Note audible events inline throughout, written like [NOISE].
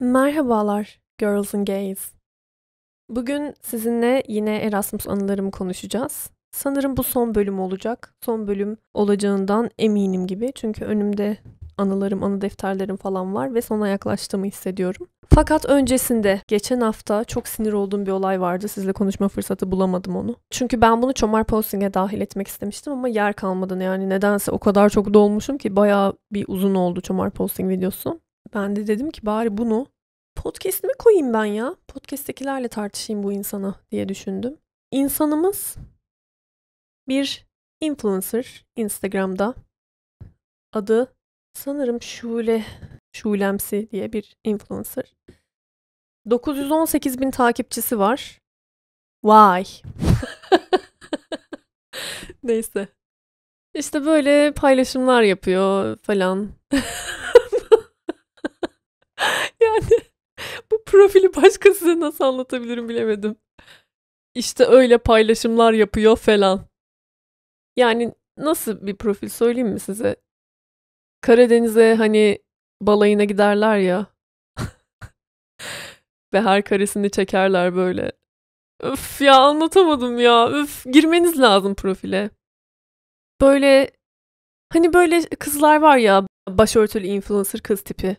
Merhabalar Girls and Gays. Bugün sizinle yine Erasmus anılarımı konuşacağız. Sanırım bu son bölüm olacak. Son bölüm olacağından eminim gibi. Çünkü önümde anılarım, anı defterlerim falan var ve sona yaklaştığımı hissediyorum. Fakat öncesinde geçen hafta çok sinir olduğum bir olay vardı. Sizle konuşma fırsatı bulamadım onu. Çünkü ben bunu Çomar Posting'e dahil etmek istemiştim ama yer kalmadı yani. Nedense o kadar çok dolmuşum ki bayağı bir uzun oldu Çomar Posting videosu. Ben de dedim ki bari bunu podcast'ime koyayım ben ya. Podcast'tekilerle tartışayım bu insana diye düşündüm. İnsanımız bir influencer Instagram'da adı sanırım Şule Şulemsi diye bir influencer. 918 bin takipçisi var. Vay. [LAUGHS] Neyse. İşte böyle paylaşımlar yapıyor falan. [LAUGHS] yani [LAUGHS] bu profili başka size nasıl anlatabilirim bilemedim. İşte öyle paylaşımlar yapıyor falan. Yani nasıl bir profil söyleyeyim mi size? Karadeniz'e hani balayına giderler ya. [LAUGHS] Ve her karesini çekerler böyle. Öf ya anlatamadım ya. Öf girmeniz lazım profile. Böyle hani böyle kızlar var ya başörtülü influencer kız tipi.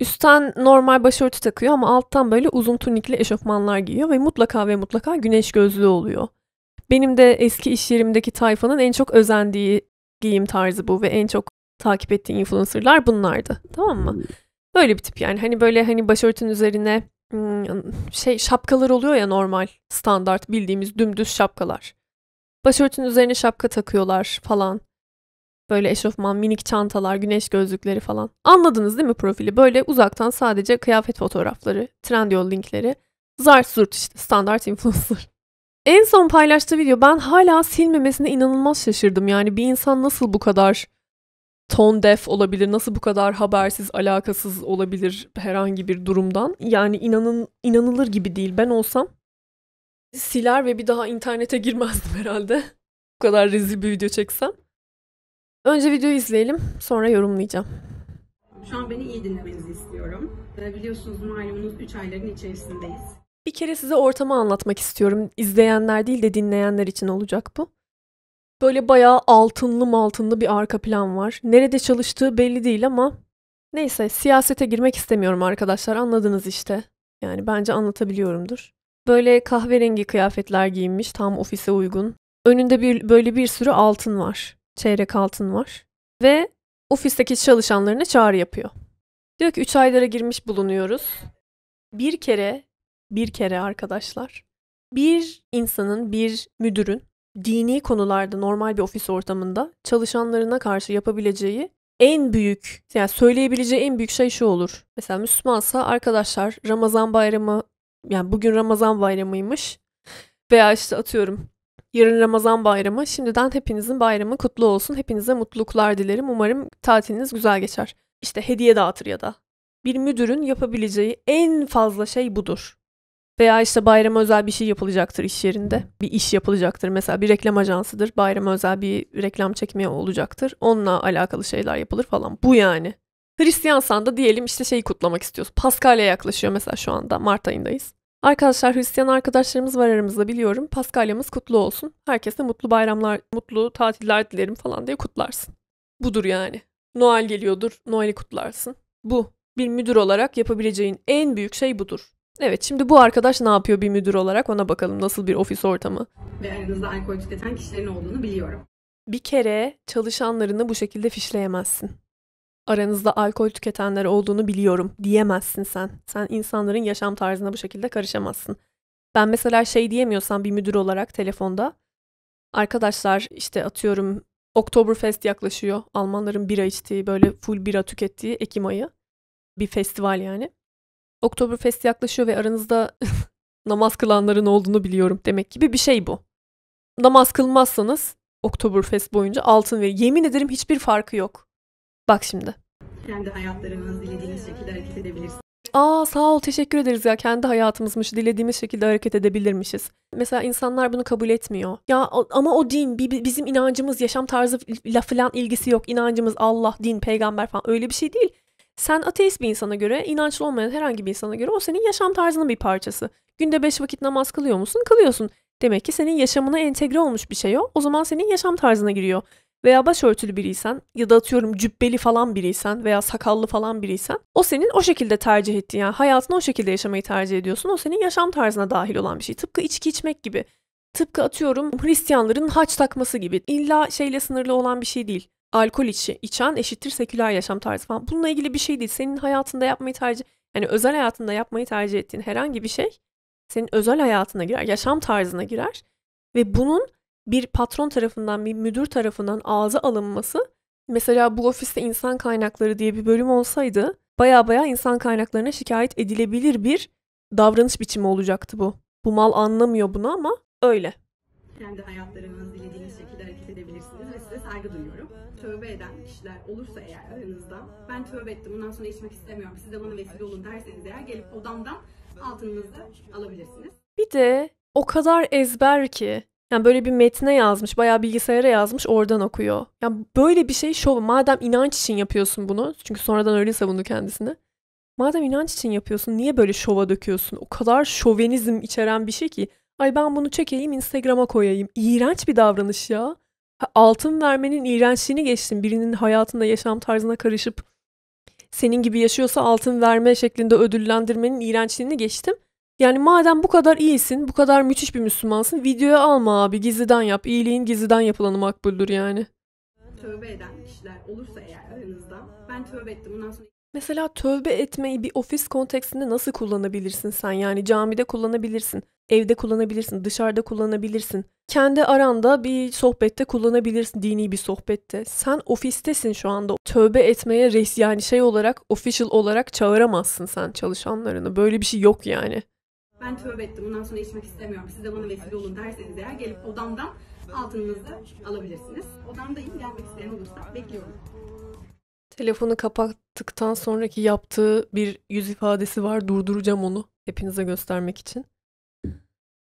Üstten normal başörtü takıyor ama alttan böyle uzun tunikli eşofmanlar giyiyor ve mutlaka ve mutlaka güneş gözlüğü oluyor. Benim de eski iş yerimdeki tayfanın en çok özendiği giyim tarzı bu ve en çok takip ettiğim influencerlar bunlardı. Tamam mı? Böyle bir tip yani. Hani böyle hani başörtünün üzerine şey şapkalar oluyor ya normal standart bildiğimiz dümdüz şapkalar. Başörtünün üzerine şapka takıyorlar falan. Böyle eşofman, minik çantalar, güneş gözlükleri falan. Anladınız değil mi profili? Böyle uzaktan sadece kıyafet fotoğrafları, Trendyol linkleri. Zart zurt işte standart influencer. [LAUGHS] En son paylaştığı video ben hala silmemesine inanılmaz şaşırdım. Yani bir insan nasıl bu kadar ton def olabilir, nasıl bu kadar habersiz, alakasız olabilir herhangi bir durumdan? Yani inanın inanılır gibi değil. Ben olsam siler ve bir daha internete girmezdim herhalde. [LAUGHS] bu kadar rezil bir video çeksem. Önce videoyu izleyelim, sonra yorumlayacağım. Şu an beni iyi dinlemenizi istiyorum. Ee, biliyorsunuz malumunuz 3 ayların içerisindeyiz. Bir kere size ortamı anlatmak istiyorum. İzleyenler değil de dinleyenler için olacak bu. Böyle bayağı altınlı altınlı bir arka plan var. Nerede çalıştığı belli değil ama neyse siyasete girmek istemiyorum arkadaşlar anladınız işte. Yani bence anlatabiliyorumdur. Böyle kahverengi kıyafetler giyinmiş tam ofise uygun. Önünde bir, böyle bir sürü altın var çeyrek altın var. Ve ofisteki çalışanlarına çağrı yapıyor. Diyor ki 3 aylara girmiş bulunuyoruz. Bir kere, bir kere arkadaşlar. Bir insanın, bir müdürün dini konularda normal bir ofis ortamında çalışanlarına karşı yapabileceği en büyük, yani söyleyebileceği en büyük şey şu olur. Mesela Müslümansa arkadaşlar Ramazan bayramı, yani bugün Ramazan bayramıymış. Veya işte atıyorum Yarın Ramazan bayramı. Şimdiden hepinizin bayramı kutlu olsun. Hepinize mutluluklar dilerim. Umarım tatiliniz güzel geçer. İşte hediye dağıtır ya da. Bir müdürün yapabileceği en fazla şey budur. Veya işte bayrama özel bir şey yapılacaktır iş yerinde. Bir iş yapılacaktır. Mesela bir reklam ajansıdır. Bayrama özel bir reklam çekmeye olacaktır. Onunla alakalı şeyler yapılır falan. Bu yani. Hristiyansan da diyelim işte şeyi kutlamak istiyorsun. Paskalya yaklaşıyor mesela şu anda. Mart ayındayız. Arkadaşlar Hristiyan arkadaşlarımız var aramızda biliyorum. Paskalyamız kutlu olsun. Herkese mutlu bayramlar, mutlu tatiller dilerim falan diye kutlarsın. Budur yani. Noel geliyordur, Noel'i kutlarsın. Bu. Bir müdür olarak yapabileceğin en büyük şey budur. Evet şimdi bu arkadaş ne yapıyor bir müdür olarak ona bakalım nasıl bir ofis ortamı. Ve aranızda alkol tüketen kişilerin olduğunu biliyorum. Bir kere çalışanlarını bu şekilde fişleyemezsin aranızda alkol tüketenler olduğunu biliyorum diyemezsin sen. Sen insanların yaşam tarzına bu şekilde karışamazsın. Ben mesela şey diyemiyorsam bir müdür olarak telefonda arkadaşlar işte atıyorum Oktoberfest yaklaşıyor. Almanların bira içtiği böyle full bira tükettiği Ekim ayı. Bir festival yani. Oktoberfest yaklaşıyor ve aranızda [LAUGHS] namaz kılanların olduğunu biliyorum demek gibi bir şey bu. Namaz kılmazsanız Oktoberfest boyunca altın ve yemin ederim hiçbir farkı yok. Bak şimdi. Kendi hayatlarınız dilediğimiz şekilde hareket edebilirsiniz. Aa sağ ol teşekkür ederiz ya kendi hayatımızmış dilediğimiz şekilde hareket edebilirmişiz. Mesela insanlar bunu kabul etmiyor. Ya ama o din bizim inancımız yaşam tarzı falan ilgisi yok. İnancımız Allah, din, peygamber falan öyle bir şey değil. Sen ateist bir insana göre, inançlı olmayan herhangi bir insana göre o senin yaşam tarzının bir parçası. Günde beş vakit namaz kılıyor musun? Kılıyorsun. Demek ki senin yaşamına entegre olmuş bir şey o. O zaman senin yaşam tarzına giriyor veya başörtülü biriysen ya da atıyorum cübbeli falan biriysen veya sakallı falan biriysen o senin o şekilde tercih ettiğin yani hayatını o şekilde yaşamayı tercih ediyorsun. O senin yaşam tarzına dahil olan bir şey. Tıpkı içki içmek gibi. Tıpkı atıyorum Hristiyanların haç takması gibi. İlla şeyle sınırlı olan bir şey değil. Alkol içi, içen eşittir seküler yaşam tarzı falan. Bununla ilgili bir şey değil. Senin hayatında yapmayı tercih, yani özel hayatında yapmayı tercih ettiğin herhangi bir şey senin özel hayatına girer, yaşam tarzına girer ve bunun bir patron tarafından, bir müdür tarafından ağza alınması mesela bu ofiste insan kaynakları diye bir bölüm olsaydı baya baya insan kaynaklarına şikayet edilebilir bir davranış biçimi olacaktı bu. Bu mal anlamıyor bunu ama öyle. Kendi hayatlarınız dilediğiniz şekilde hareket edebilirsiniz ve size saygı duyuyorum. Tövbe eden kişiler olursa eğer aranızda ben tövbe ettim bundan sonra içmek istemiyorum siz de bana vesile olun derseniz eğer gelip odamdan altınınızı alabilirsiniz. Bir de o kadar ezber ki yani böyle bir metne yazmış, bayağı bilgisayara yazmış, oradan okuyor. Yani böyle bir şey şov. Madem inanç için yapıyorsun bunu, çünkü sonradan öyle savundu kendisini. Madem inanç için yapıyorsun, niye böyle şova döküyorsun? O kadar şovenizm içeren bir şey ki. Ay ben bunu çekeyim, Instagram'a koyayım. İğrenç bir davranış ya. Altın vermenin iğrençliğini geçtim. Birinin hayatında yaşam tarzına karışıp senin gibi yaşıyorsa altın verme şeklinde ödüllendirmenin iğrençliğini geçtim. Yani madem bu kadar iyisin, bu kadar müthiş bir Müslümansın, videoya alma abi, gizliden yap. İyiliğin gizliden yapılanı makbuldür yani. Tövbe eden kişiler olursa eğer aranızda, ben tövbe ettim bundan sonra... Mesela tövbe etmeyi bir ofis kontekstinde nasıl kullanabilirsin sen? Yani camide kullanabilirsin, evde kullanabilirsin, dışarıda kullanabilirsin. Kendi aranda bir sohbette kullanabilirsin, dini bir sohbette. Sen ofistesin şu anda. Tövbe etmeye res yani şey olarak, official olarak çağıramazsın sen çalışanlarını. Böyle bir şey yok yani ben tövbe ettim bundan sonra içmek istemiyorum siz de bana vesile olun derseniz eğer gelip odamdan altınınızı alabilirsiniz. Odamdayım gelmek isteyen olursa bekliyorum. Telefonu kapattıktan sonraki yaptığı bir yüz ifadesi var. Durduracağım onu hepinize göstermek için.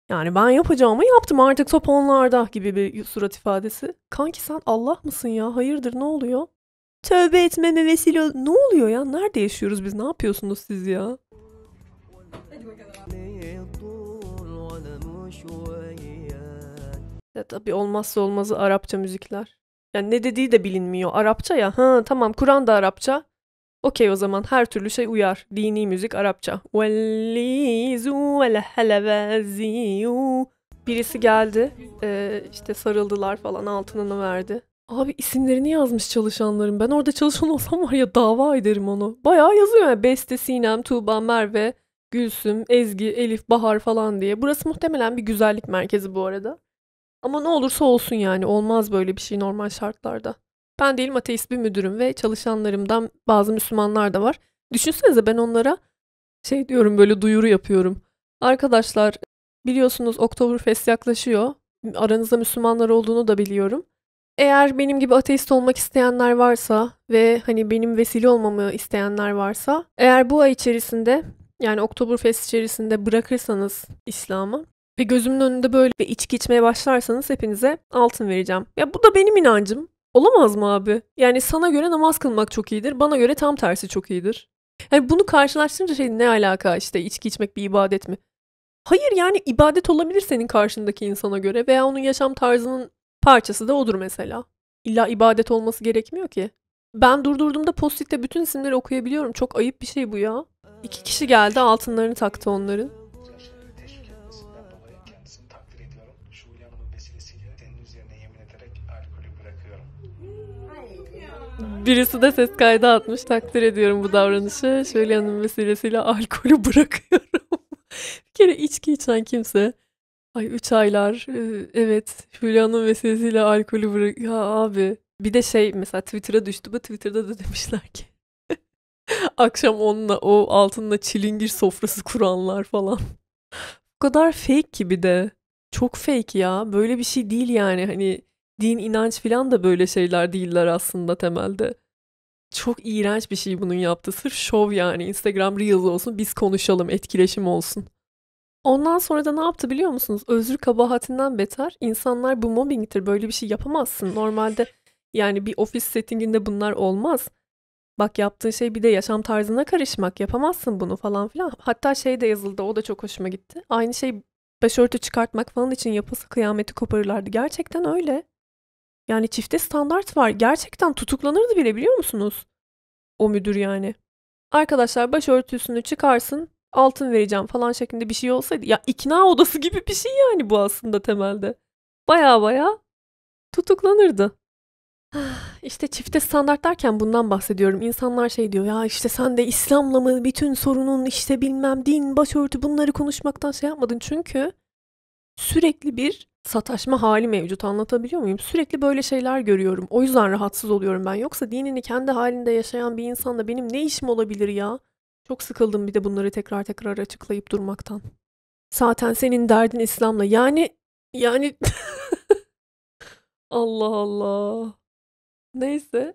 Yani ben yapacağımı yaptım artık top onlarda gibi bir surat ifadesi. Kanki sen Allah mısın ya? Hayırdır ne oluyor? Tövbe etmeme vesile ol... Ne oluyor ya? Nerede yaşıyoruz biz? Ne yapıyorsunuz siz ya? Ya tabii olmazsa olmazı Arapça müzikler. Yani ne dediği de bilinmiyor. Arapça ya. Ha tamam Kur'an da Arapça. Okey o zaman her türlü şey uyar. Dini müzik Arapça. Birisi geldi. Ee, işte sarıldılar falan altınını verdi. Abi isimlerini yazmış çalışanların. Ben orada çalışan olsam var ya dava ederim onu. Bayağı yazıyor ya. Beste, Sinem, Tuğba, Merve, Gülsüm, Ezgi, Elif, Bahar falan diye. Burası muhtemelen bir güzellik merkezi bu arada. Ama ne olursa olsun yani olmaz böyle bir şey normal şartlarda. Ben değilim ateist bir müdürüm ve çalışanlarımdan bazı Müslümanlar da var. Düşünsenize ben onlara şey diyorum böyle duyuru yapıyorum. Arkadaşlar biliyorsunuz Oktoberfest yaklaşıyor. Aranızda Müslümanlar olduğunu da biliyorum. Eğer benim gibi ateist olmak isteyenler varsa ve hani benim vesile olmamı isteyenler varsa eğer bu ay içerisinde yani Oktoberfest içerisinde bırakırsanız İslam'ı ve gözümün önünde böyle bir içki içmeye başlarsanız hepinize altın vereceğim. Ya bu da benim inancım. Olamaz mı abi? Yani sana göre namaz kılmak çok iyidir, bana göre tam tersi çok iyidir. Yani bunu karşılaştırınca şey ne alaka işte içki içmek bir ibadet mi? Hayır yani ibadet olabilir senin karşındaki insana göre veya onun yaşam tarzının parçası da odur mesela. İlla ibadet olması gerekmiyor ki. Ben durdurduğumda postitte bütün isimleri okuyabiliyorum. Çok ayıp bir şey bu ya. İki kişi geldi altınlarını taktı onların. Birisi de ses kaydı atmış takdir ediyorum bu davranışı. Şöyle Hanım vesilesiyle alkolü [LAUGHS] bırakıyorum. bir kere içki içen kimse Ay 3 aylar. E, evet. Hanım vesilesiyle alkolü bırak. Ya abi. Bir de şey mesela Twitter'a düştü bu Twitter'da da [LAUGHS] demişler ki [LAUGHS] Akşam onunla o altında çilingir sofrası kuranlar falan. Bu kadar fake ki bir de. Çok fake ya. Böyle bir şey değil yani. Hani din inanç falan da böyle şeyler değiller aslında temelde. Çok iğrenç bir şey bunun yaptığı. Sırf şov yani. Instagram Reels olsun biz konuşalım etkileşim olsun. Ondan sonra da ne yaptı biliyor musunuz? Özür kabahatinden beter. İnsanlar bu mobbingtir böyle bir şey yapamazsın. Normalde yani bir ofis settinginde bunlar olmaz bak yaptığın şey bir de yaşam tarzına karışmak yapamazsın bunu falan filan. Hatta şey de yazıldı o da çok hoşuma gitti. Aynı şey başörtü çıkartmak falan için yapısı kıyameti koparırlardı. Gerçekten öyle. Yani çifte standart var. Gerçekten tutuklanırdı bile biliyor musunuz? O müdür yani. Arkadaşlar başörtüsünü çıkarsın altın vereceğim falan şeklinde bir şey olsaydı. Ya ikna odası [LAUGHS] gibi bir şey yani bu aslında temelde. Baya baya tutuklanırdı. [SIGHS] İşte çifte standart derken bundan bahsediyorum. İnsanlar şey diyor ya işte sen de İslam'la mı bütün sorunun işte bilmem din, başörtü bunları konuşmaktan şey yapmadın. Çünkü sürekli bir sataşma hali mevcut anlatabiliyor muyum? Sürekli böyle şeyler görüyorum. O yüzden rahatsız oluyorum ben. Yoksa dinini kendi halinde yaşayan bir insanla benim ne işim olabilir ya? Çok sıkıldım bir de bunları tekrar tekrar açıklayıp durmaktan. Zaten senin derdin İslam'la. Yani yani [LAUGHS] Allah Allah. Neyse.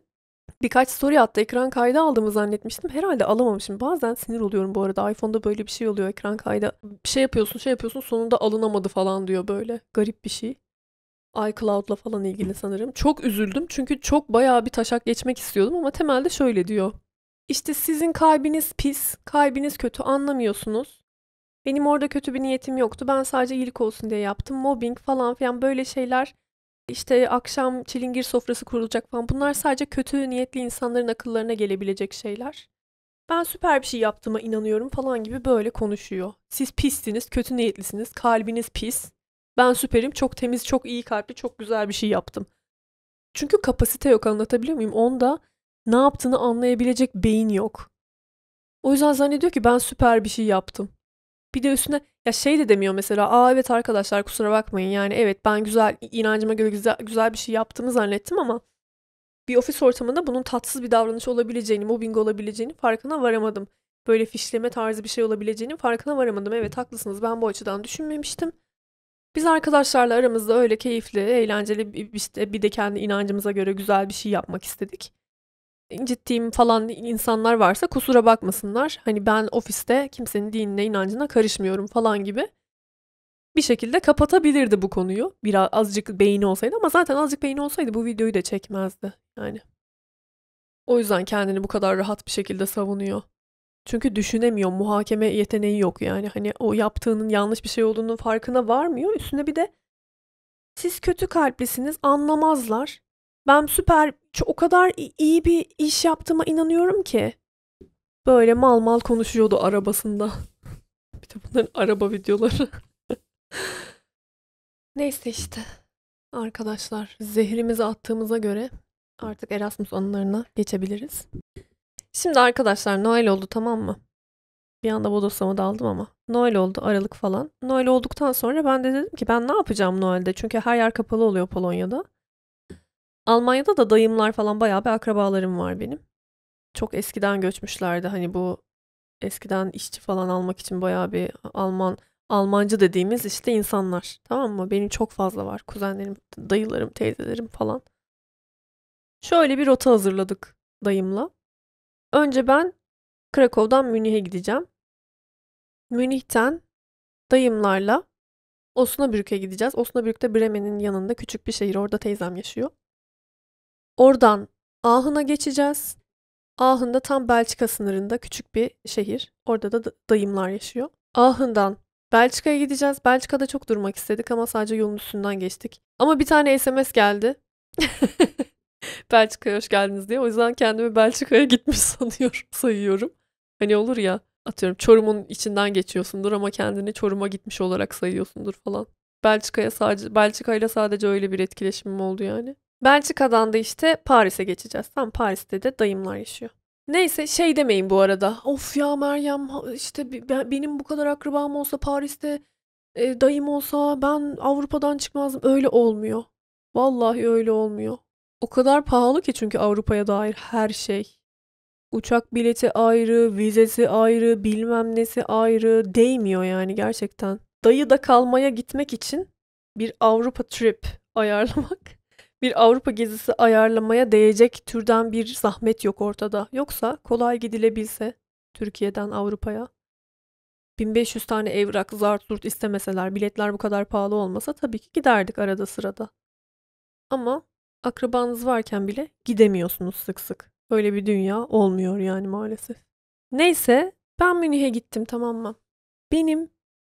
Birkaç story attı. Ekran kaydı aldığımı zannetmiştim. Herhalde alamamışım. Bazen sinir oluyorum bu arada. iPhone'da böyle bir şey oluyor. Ekran kaydı şey yapıyorsun şey yapıyorsun sonunda alınamadı falan diyor böyle. Garip bir şey iCloud'la falan ilgili sanırım. Çok üzüldüm çünkü çok bayağı bir taşak geçmek istiyordum ama temelde şöyle diyor. İşte sizin kalbiniz pis, kalbiniz kötü anlamıyorsunuz. Benim orada kötü bir niyetim yoktu. Ben sadece iyilik olsun diye yaptım. Mobbing falan filan böyle şeyler işte akşam çilingir sofrası kurulacak falan bunlar sadece kötü niyetli insanların akıllarına gelebilecek şeyler. Ben süper bir şey yaptığıma inanıyorum falan gibi böyle konuşuyor. Siz pissiniz, kötü niyetlisiniz, kalbiniz pis. Ben süperim, çok temiz, çok iyi kalpli, çok güzel bir şey yaptım. Çünkü kapasite yok anlatabiliyor muyum? Onda ne yaptığını anlayabilecek beyin yok. O yüzden zannediyor ki ben süper bir şey yaptım. Bir de üstüne ya şey de demiyor mesela. Aa evet arkadaşlar kusura bakmayın. Yani evet ben güzel inancıma göre güzel, güzel bir şey yaptığımı zannettim ama bir ofis ortamında bunun tatsız bir davranış olabileceğini, mobbing olabileceğini farkına varamadım. Böyle fişleme tarzı bir şey olabileceğini farkına varamadım. Evet haklısınız ben bu açıdan düşünmemiştim. Biz arkadaşlarla aramızda öyle keyifli, eğlenceli bir, işte bir de kendi inancımıza göre güzel bir şey yapmak istedik incittiğim falan insanlar varsa kusura bakmasınlar. Hani ben ofiste kimsenin dinine inancına karışmıyorum falan gibi bir şekilde kapatabilirdi bu konuyu. Biraz azıcık beyni olsaydı ama zaten azıcık beyni olsaydı bu videoyu da çekmezdi yani. O yüzden kendini bu kadar rahat bir şekilde savunuyor. Çünkü düşünemiyor, muhakeme yeteneği yok yani. Hani o yaptığının yanlış bir şey olduğunun farkına varmıyor. Üstüne bir de siz kötü kalplisiniz, anlamazlar. Ben süper o kadar iyi bir iş yaptığıma inanıyorum ki. Böyle mal mal konuşuyordu arabasında. [LAUGHS] bir de bunların araba videoları. [LAUGHS] Neyse işte. Arkadaşlar zehrimizi attığımıza göre artık Erasmus anılarına geçebiliriz. Şimdi arkadaşlar Noel oldu tamam mı? Bir anda bodoslama daldım ama. Noel oldu Aralık falan. Noel olduktan sonra ben de dedim ki ben ne yapacağım Noel'de? Çünkü her yer kapalı oluyor Polonya'da. Almanya'da da dayımlar falan bayağı bir akrabalarım var benim. Çok eskiden göçmüşlerdi. Hani bu eskiden işçi falan almak için bayağı bir Alman Almancı dediğimiz işte insanlar. Tamam mı? Benim çok fazla var. Kuzenlerim, dayılarım, teyzelerim falan. Şöyle bir rota hazırladık dayımla. Önce ben Krakow'dan Münih'e gideceğim. Münih'ten dayımlarla Osnabrück'e gideceğiz. Osnabrück'te Bremen'in yanında küçük bir şehir. Orada teyzem yaşıyor. Oradan Ahın'a geçeceğiz. Ahın da tam Belçika sınırında küçük bir şehir. Orada da dayımlar yaşıyor. Ahın'dan Belçika'ya gideceğiz. Belçika'da çok durmak istedik ama sadece yolun üstünden geçtik. Ama bir tane SMS geldi. [LAUGHS] Belçika'ya hoş geldiniz diye. O yüzden kendimi Belçika'ya gitmiş [LAUGHS] sanıyorum, sayıyorum. Hani olur ya atıyorum Çorum'un içinden geçiyorsundur ama kendini Çorum'a gitmiş olarak sayıyorsundur falan. Belçika'ya sadece Belçikayla sadece öyle bir etkileşimim oldu yani. Belçika'dan da işte Paris'e geçeceğiz. Tam Paris'te de dayımlar yaşıyor. Neyse şey demeyin bu arada. Of ya Meryem işte benim bu kadar akrabam olsa Paris'te e, dayım olsa ben Avrupa'dan çıkmazdım. Öyle olmuyor. Vallahi öyle olmuyor. O kadar pahalı ki çünkü Avrupa'ya dair her şey. Uçak bileti ayrı, vizesi ayrı, bilmem nesi ayrı. Değmiyor yani gerçekten. Dayı da kalmaya gitmek için bir Avrupa trip ayarlamak bir Avrupa gezisi ayarlamaya değecek türden bir zahmet yok ortada. Yoksa kolay gidilebilse Türkiye'den Avrupa'ya 1500 tane evrak zart zurt istemeseler, biletler bu kadar pahalı olmasa tabii ki giderdik arada sırada. Ama akrabanız varken bile gidemiyorsunuz sık sık. Böyle bir dünya olmuyor yani maalesef. Neyse ben Münih'e gittim tamam mı? Benim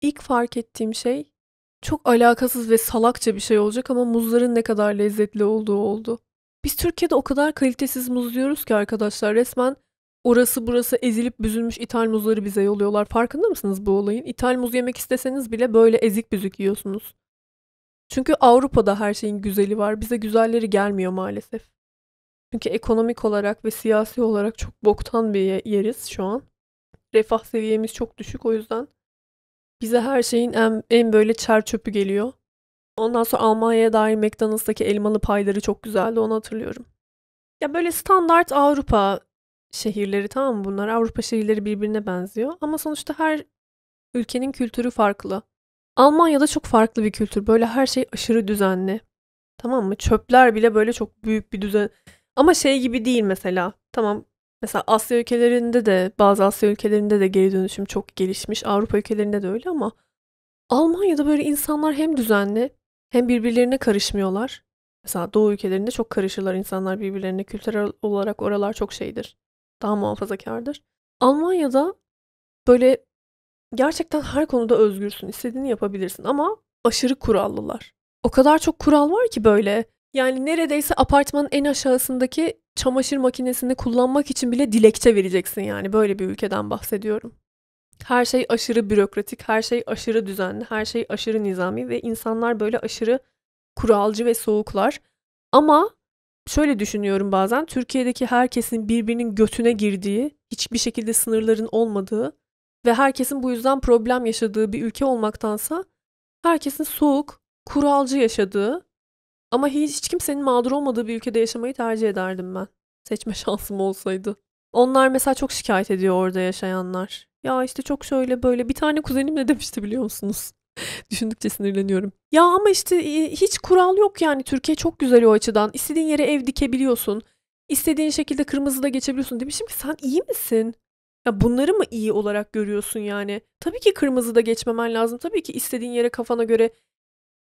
ilk fark ettiğim şey çok alakasız ve salakça bir şey olacak ama muzların ne kadar lezzetli olduğu oldu. Biz Türkiye'de o kadar kalitesiz muz yiyoruz ki arkadaşlar resmen orası burası ezilip büzülmüş ithal muzları bize yolluyorlar. Farkında mısınız bu olayın? İthal muz yemek isteseniz bile böyle ezik büzük yiyorsunuz. Çünkü Avrupa'da her şeyin güzeli var. Bize güzelleri gelmiyor maalesef. Çünkü ekonomik olarak ve siyasi olarak çok boktan bir yeriz şu an. Refah seviyemiz çok düşük o yüzden bize her şeyin en, en böyle çer çöpü geliyor. Ondan sonra Almanya'ya dair McDonald's'taki elmalı payları çok güzeldi onu hatırlıyorum. Ya böyle standart Avrupa şehirleri tamam mı bunlar? Avrupa şehirleri birbirine benziyor ama sonuçta her ülkenin kültürü farklı. Almanya'da çok farklı bir kültür. Böyle her şey aşırı düzenli. Tamam mı? Çöpler bile böyle çok büyük bir düzen. Ama şey gibi değil mesela. Tamam Mesela Asya ülkelerinde de bazı Asya ülkelerinde de geri dönüşüm çok gelişmiş. Avrupa ülkelerinde de öyle ama Almanya'da böyle insanlar hem düzenli hem birbirlerine karışmıyorlar. Mesela Doğu ülkelerinde çok karışırlar insanlar birbirlerine. Kültürel olarak oralar çok şeydir. Daha muhafazakardır. Almanya'da böyle gerçekten her konuda özgürsün. istediğini yapabilirsin ama aşırı kurallılar. O kadar çok kural var ki böyle. Yani neredeyse apartmanın en aşağısındaki çamaşır makinesini kullanmak için bile dilekçe vereceksin yani böyle bir ülkeden bahsediyorum. Her şey aşırı bürokratik, her şey aşırı düzenli, her şey aşırı nizami ve insanlar böyle aşırı kuralcı ve soğuklar. Ama şöyle düşünüyorum bazen Türkiye'deki herkesin birbirinin götüne girdiği, hiçbir şekilde sınırların olmadığı ve herkesin bu yüzden problem yaşadığı bir ülke olmaktansa herkesin soğuk, kuralcı yaşadığı ama hiç kimsenin mağdur olmadığı bir ülkede yaşamayı tercih ederdim ben. Seçme [LAUGHS] şansım olsaydı. Onlar mesela çok şikayet ediyor orada yaşayanlar. Ya işte çok şöyle böyle bir tane kuzenim ne demişti biliyor musunuz? [LAUGHS] Düşündükçe sinirleniyorum. Ya ama işte e, hiç kural yok yani Türkiye çok güzel o açıdan. İstediğin yere ev dikebiliyorsun. İstediğin şekilde kırmızı da geçebiliyorsun. Demişim ki sen iyi misin? Ya bunları mı iyi olarak görüyorsun yani? Tabii ki kırmızı da geçmemen lazım. Tabii ki istediğin yere kafana göre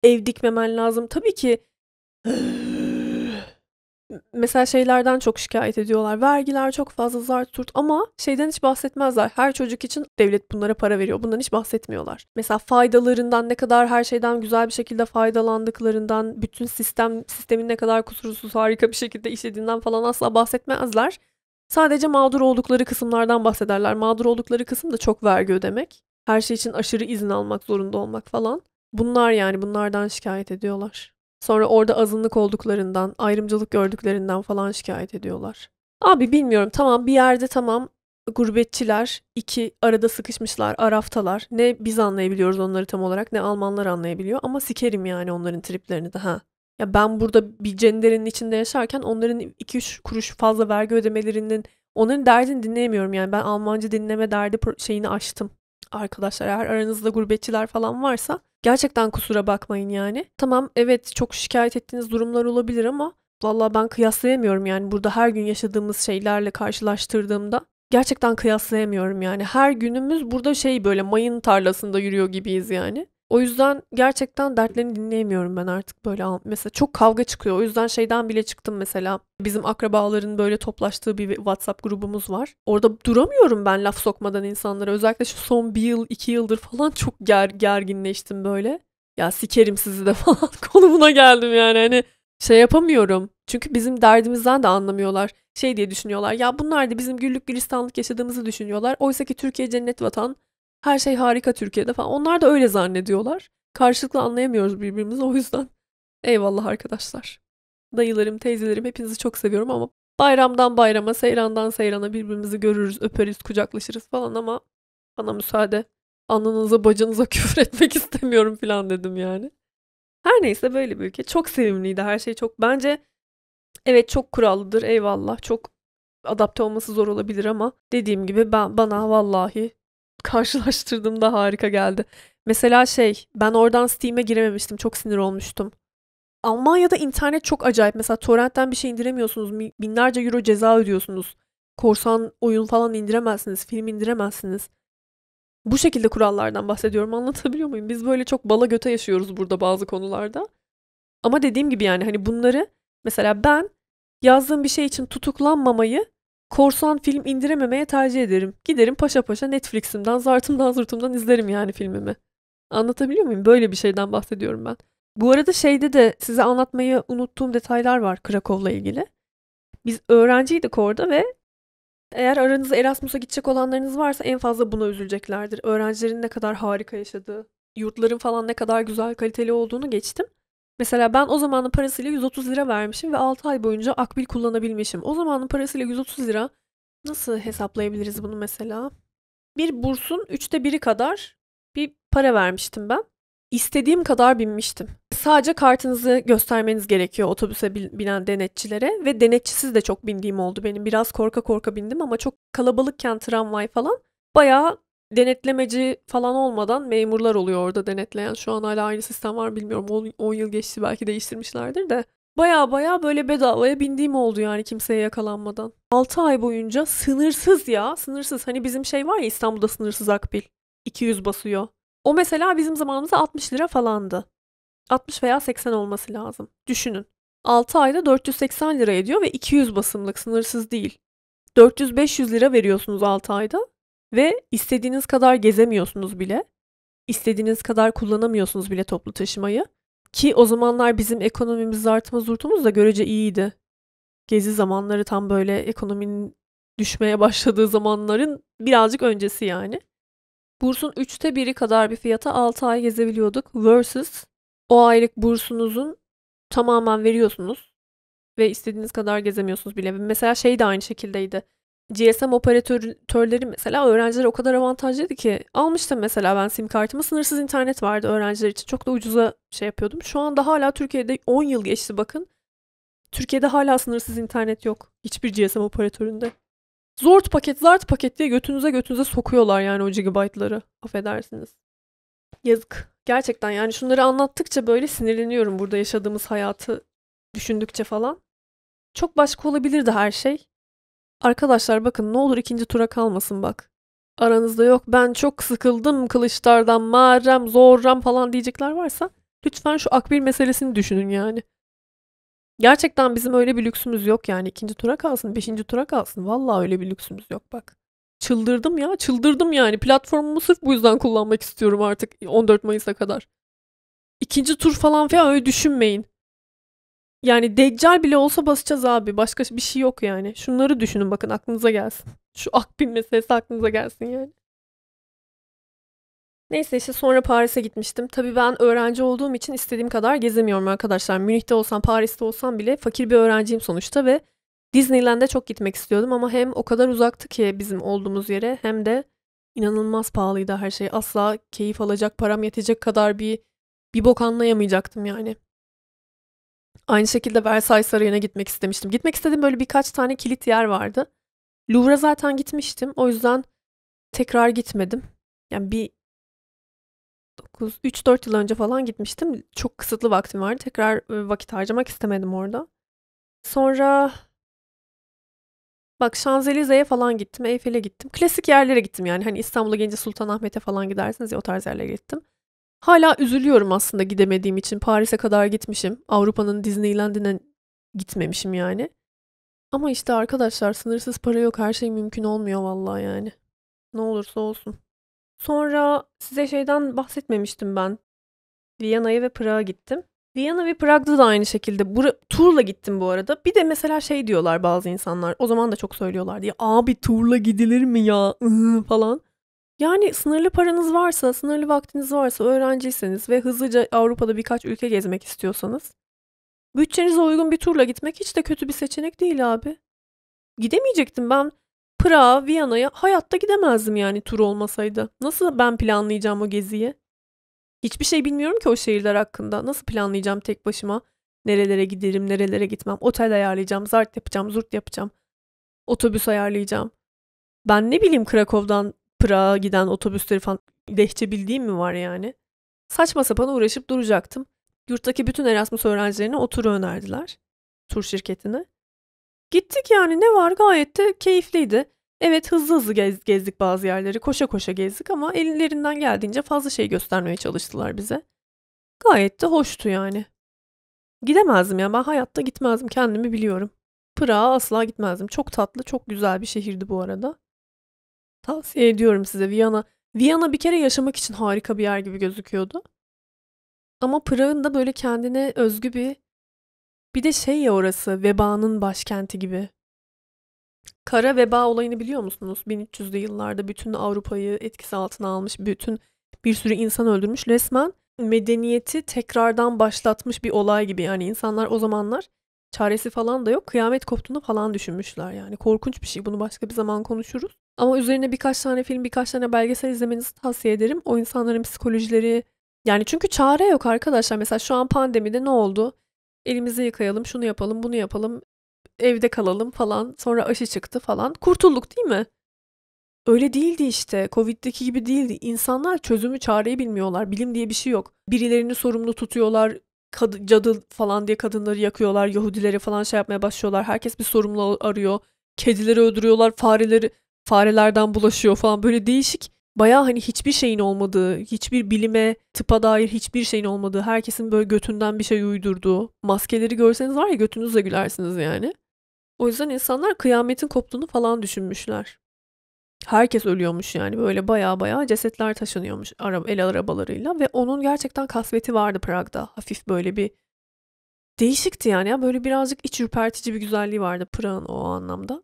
ev dikmemen lazım. Tabii ki Mesela şeylerden çok şikayet ediyorlar. Vergiler çok fazla zart turt ama şeyden hiç bahsetmezler. Her çocuk için devlet bunlara para veriyor. Bundan hiç bahsetmiyorlar. Mesela faydalarından ne kadar her şeyden güzel bir şekilde faydalandıklarından, bütün sistem sistemin ne kadar kusursuz harika bir şekilde işlediğinden falan asla bahsetmezler. Sadece mağdur oldukları kısımlardan bahsederler. Mağdur oldukları kısım da çok vergi ödemek. Her şey için aşırı izin almak zorunda olmak falan. Bunlar yani bunlardan şikayet ediyorlar. Sonra orada azınlık olduklarından, ayrımcılık gördüklerinden falan şikayet ediyorlar. Abi bilmiyorum tamam bir yerde tamam gurbetçiler, iki arada sıkışmışlar, araftalar. Ne biz anlayabiliyoruz onları tam olarak ne Almanlar anlayabiliyor ama sikerim yani onların triplerini de ha. Ya ben burada bir cenderenin içinde yaşarken onların 2-3 kuruş fazla vergi ödemelerinin onların derdini dinleyemiyorum yani ben Almanca dinleme derdi şeyini aştım. Arkadaşlar eğer aranızda gurbetçiler falan varsa Gerçekten kusura bakmayın yani. Tamam evet çok şikayet ettiğiniz durumlar olabilir ama valla ben kıyaslayamıyorum yani burada her gün yaşadığımız şeylerle karşılaştırdığımda gerçekten kıyaslayamıyorum yani. Her günümüz burada şey böyle mayın tarlasında yürüyor gibiyiz yani. O yüzden gerçekten dertlerini dinleyemiyorum ben artık böyle. Mesela çok kavga çıkıyor. O yüzden şeyden bile çıktım mesela. Bizim akrabaların böyle toplaştığı bir WhatsApp grubumuz var. Orada duramıyorum ben laf sokmadan insanlara. Özellikle şu son bir yıl, iki yıldır falan çok ger gerginleştim böyle. Ya sikerim sizi de [LAUGHS] falan konumuna geldim yani. Hani şey yapamıyorum. Çünkü bizim derdimizden de anlamıyorlar. Şey diye düşünüyorlar. Ya bunlar da bizim güllük gülistanlık yaşadığımızı düşünüyorlar. Oysa ki Türkiye cennet vatan her şey harika Türkiye'de falan. Onlar da öyle zannediyorlar. Karşılıklı anlayamıyoruz birbirimizi o yüzden. Eyvallah arkadaşlar. Dayılarım, teyzelerim hepinizi çok seviyorum ama bayramdan bayrama, seyrandan seyrana birbirimizi görürüz, öperiz, kucaklaşırız falan ama bana müsaade. Ananıza bacınıza [LAUGHS] küfür etmek istemiyorum falan dedim yani. Her neyse böyle bir ülke. Çok sevimliydi her şey çok. Bence evet çok kurallıdır eyvallah. Çok adapte olması zor olabilir ama dediğim gibi ben bana vallahi karşılaştırdığımda harika geldi. Mesela şey ben oradan Steam'e girememiştim. Çok sinir olmuştum. Almanya'da internet çok acayip. Mesela torrentten bir şey indiremiyorsunuz. Binlerce euro ceza ödüyorsunuz. Korsan oyun falan indiremezsiniz. Film indiremezsiniz. Bu şekilde kurallardan bahsediyorum. Anlatabiliyor muyum? Biz böyle çok bala göte yaşıyoruz burada bazı konularda. Ama dediğim gibi yani hani bunları mesela ben yazdığım bir şey için tutuklanmamayı korsan film indirememeye tercih ederim. Giderim paşa paşa Netflix'imden, zartımdan zurtumdan izlerim yani filmimi. Anlatabiliyor muyum? Böyle bir şeyden bahsediyorum ben. Bu arada şeyde de size anlatmayı unuttuğum detaylar var Krakow'la ilgili. Biz öğrenciydik orada ve eğer aranızda Erasmus'a gidecek olanlarınız varsa en fazla buna üzüleceklerdir. Öğrencilerin ne kadar harika yaşadığı, yurtların falan ne kadar güzel kaliteli olduğunu geçtim. Mesela ben o zamanın parasıyla 130 lira vermişim ve 6 ay boyunca akbil kullanabilmişim. O zamanın parasıyla 130 lira nasıl hesaplayabiliriz bunu mesela? Bir bursun üçte biri kadar bir para vermiştim ben. İstediğim kadar binmiştim. Sadece kartınızı göstermeniz gerekiyor otobüse binen denetçilere ve denetçisiz de çok bindiğim oldu benim. Biraz korka korka bindim ama çok kalabalıkken tramvay falan bayağı denetlemeci falan olmadan memurlar oluyor orada denetleyen. Şu an hala aynı sistem var bilmiyorum. 10 yıl geçti belki değiştirmişlerdir de. Baya baya böyle bedavaya bindiğim oldu yani kimseye yakalanmadan. 6 ay boyunca sınırsız ya sınırsız. Hani bizim şey var ya İstanbul'da sınırsız akbil. 200 basıyor. O mesela bizim zamanımızda 60 lira falandı. 60 veya 80 olması lazım. Düşünün. 6 ayda 480 lira ediyor ve 200 basımlık sınırsız değil. 400-500 lira veriyorsunuz 6 ayda. Ve istediğiniz kadar gezemiyorsunuz bile. İstediğiniz kadar kullanamıyorsunuz bile toplu taşımayı. Ki o zamanlar bizim ekonomimiz artma zurtumuz da görece iyiydi. Gezi zamanları tam böyle ekonominin düşmeye başladığı zamanların birazcık öncesi yani. Bursun 3'te 1'i kadar bir fiyata 6 ay gezebiliyorduk versus o aylık bursunuzun tamamen veriyorsunuz ve istediğiniz kadar gezemiyorsunuz bile. Mesela şey de aynı şekildeydi. GSM operatörleri mesela öğrenciler o kadar avantajlıydı ki almıştım mesela ben sim kartımı sınırsız internet vardı öğrenciler için çok da ucuza şey yapıyordum. Şu anda hala Türkiye'de 10 yıl geçti bakın. Türkiye'de hala sınırsız internet yok hiçbir GSM operatöründe. Zort paket, zart paket diye götünüze götünüze sokuyorlar yani o gigabaytları. Affedersiniz. Yazık. Gerçekten yani şunları anlattıkça böyle sinirleniyorum burada yaşadığımız hayatı düşündükçe falan. Çok başka olabilirdi her şey. Arkadaşlar bakın ne olur ikinci tura kalmasın bak. Aranızda yok ben çok sıkıldım kılıçlardan marem zorram falan diyecekler varsa lütfen şu akbil meselesini düşünün yani. Gerçekten bizim öyle bir lüksümüz yok yani ikinci tura kalsın beşinci tura kalsın valla öyle bir lüksümüz yok bak. Çıldırdım ya çıldırdım yani platformumu sırf bu yüzden kullanmak istiyorum artık 14 Mayıs'a kadar. İkinci tur falan filan öyle düşünmeyin. Yani deccal bile olsa basacağız abi. Başka bir şey yok yani. Şunları düşünün bakın aklınıza gelsin. Şu akbil meselesi aklınıza gelsin yani. Neyse işte sonra Paris'e gitmiştim. Tabii ben öğrenci olduğum için istediğim kadar gezemiyorum arkadaşlar. Münih'te olsam, Paris'te olsam bile fakir bir öğrenciyim sonuçta ve Disneyland'e çok gitmek istiyordum ama hem o kadar uzaktı ki bizim olduğumuz yere hem de inanılmaz pahalıydı her şey. Asla keyif alacak, param yetecek kadar bir bir bok anlayamayacaktım yani. Aynı şekilde Versailles Sarayı'na gitmek istemiştim. Gitmek istediğim böyle birkaç tane kilit yer vardı. Louvre zaten gitmiştim. O yüzden tekrar gitmedim. Yani bir 3-4 yıl önce falan gitmiştim. Çok kısıtlı vaktim vardı. Tekrar e, vakit harcamak istemedim orada. Sonra bak Şanzelize'ye falan gittim. Eyfel'e gittim. Klasik yerlere gittim yani. Hani İstanbul'a gelince Sultanahmet'e falan gidersiniz ya o tarz yerlere gittim. Hala üzülüyorum aslında gidemediğim için. Paris'e kadar gitmişim. Avrupa'nın Disneyland'ine gitmemişim yani. Ama işte arkadaşlar sınırsız para yok. Her şey mümkün olmuyor vallahi yani. Ne olursa olsun. Sonra size şeyden bahsetmemiştim ben. Viyana'ya ve Prag'a gittim. Viyana ve Prag'da da aynı şekilde. Bura- turla gittim bu arada. Bir de mesela şey diyorlar bazı insanlar. O zaman da çok söylüyorlar diye abi turla gidilir mi ya falan. Yani sınırlı paranız varsa, sınırlı vaktiniz varsa, öğrenciyseniz ve hızlıca Avrupa'da birkaç ülke gezmek istiyorsanız, bütçenize uygun bir turla gitmek hiç de kötü bir seçenek değil abi. Gidemeyecektim ben Prag'a, Viyana'ya hayatta gidemezdim yani tur olmasaydı. Nasıl ben planlayacağım o geziyi? Hiçbir şey bilmiyorum ki o şehirler hakkında. Nasıl planlayacağım tek başıma? Nerelere giderim, nerelere gitmem? Otel ayarlayacağım, zart yapacağım, zurt yapacağım. Otobüs ayarlayacağım. Ben ne bileyim Krakow'dan Pırağa giden otobüsleri falan lehçe bildiğim mi var yani? Saçma sapan uğraşıp duracaktım. Yurttaki bütün Erasmus öğrencilerine o önerdiler. Tur şirketine. Gittik yani ne var gayet de keyifliydi. Evet hızlı hızlı gezdik bazı yerleri. Koşa koşa gezdik ama ellerinden geldiğince fazla şey göstermeye çalıştılar bize. Gayet de hoştu yani. Gidemezdim ya ben hayatta gitmezdim kendimi biliyorum. Pırağa asla gitmezdim. Çok tatlı çok güzel bir şehirdi bu arada. Tavsiye ediyorum size Viyana. Viyana bir kere yaşamak için harika bir yer gibi gözüküyordu. Ama Prag'ın da böyle kendine özgü bir bir de şey ya orası vebanın başkenti gibi. Kara veba olayını biliyor musunuz? 1300'lü yıllarda bütün Avrupa'yı etkisi altına almış, bütün bir sürü insan öldürmüş. Resmen medeniyeti tekrardan başlatmış bir olay gibi. Yani insanlar o zamanlar çaresi falan da yok. Kıyamet koptuğunu falan düşünmüşler yani. Korkunç bir şey. Bunu başka bir zaman konuşuruz. Ama üzerine birkaç tane film, birkaç tane belgesel izlemenizi tavsiye ederim. O insanların psikolojileri yani çünkü çare yok arkadaşlar. Mesela şu an pandemide ne oldu? Elimizi yıkayalım, şunu yapalım, bunu yapalım. Evde kalalım falan. Sonra aşı çıktı falan. Kurtulduk değil mi? Öyle değildi işte. Covid'deki gibi değildi. İnsanlar çözümü, çareyi bilmiyorlar. Bilim diye bir şey yok. Birilerini sorumlu tutuyorlar kad- cadı falan diye kadınları yakıyorlar. Yahudileri falan şey yapmaya başlıyorlar. Herkes bir sorumlu arıyor. Kedileri öldürüyorlar. Fareleri farelerden bulaşıyor falan. Böyle değişik baya hani hiçbir şeyin olmadığı, hiçbir bilime, tıpa dair hiçbir şeyin olmadığı, herkesin böyle götünden bir şey uydurduğu, maskeleri görseniz var ya götünüzle gülersiniz yani. O yüzden insanlar kıyametin koptuğunu falan düşünmüşler herkes ölüyormuş yani böyle baya baya cesetler taşınıyormuş ara, el arabalarıyla ve onun gerçekten kasveti vardı Prag'da. Hafif böyle bir değişikti yani ya böyle birazcık iç ürpertici bir güzelliği vardı Prag'ın o anlamda.